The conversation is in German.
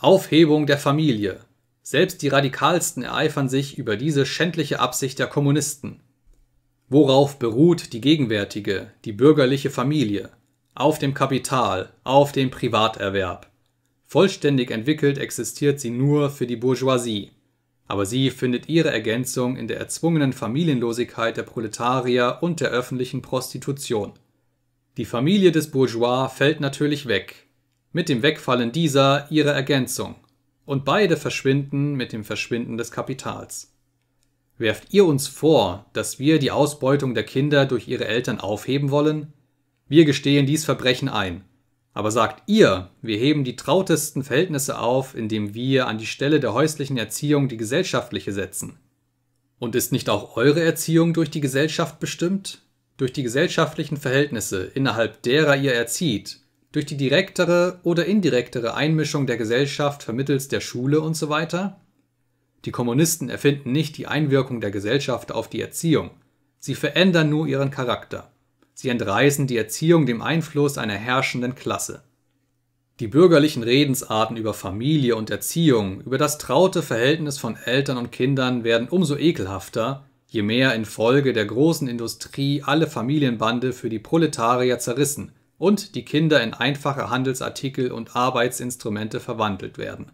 Aufhebung der Familie. Selbst die Radikalsten ereifern sich über diese schändliche Absicht der Kommunisten. Worauf beruht die gegenwärtige, die bürgerliche Familie? Auf dem Kapital, auf dem Privaterwerb. Vollständig entwickelt existiert sie nur für die Bourgeoisie. Aber sie findet ihre Ergänzung in der erzwungenen Familienlosigkeit der Proletarier und der öffentlichen Prostitution. Die Familie des Bourgeois fällt natürlich weg, mit dem Wegfallen dieser ihre Ergänzung, und beide verschwinden mit dem Verschwinden des Kapitals. Werft ihr uns vor, dass wir die Ausbeutung der Kinder durch ihre Eltern aufheben wollen? Wir gestehen dies Verbrechen ein. Aber sagt ihr, wir heben die trautesten Verhältnisse auf, indem wir an die Stelle der häuslichen Erziehung die gesellschaftliche setzen. Und ist nicht auch eure Erziehung durch die Gesellschaft bestimmt? Durch die gesellschaftlichen Verhältnisse, innerhalb derer ihr erzieht, durch die direktere oder indirektere Einmischung der Gesellschaft vermittels der Schule und so weiter? Die Kommunisten erfinden nicht die Einwirkung der Gesellschaft auf die Erziehung, sie verändern nur ihren Charakter. Sie entreißen die Erziehung dem Einfluss einer herrschenden Klasse. Die bürgerlichen Redensarten über Familie und Erziehung, über das traute Verhältnis von Eltern und Kindern werden umso ekelhafter, je mehr infolge der großen Industrie alle Familienbande für die Proletarier zerrissen und die Kinder in einfache Handelsartikel und Arbeitsinstrumente verwandelt werden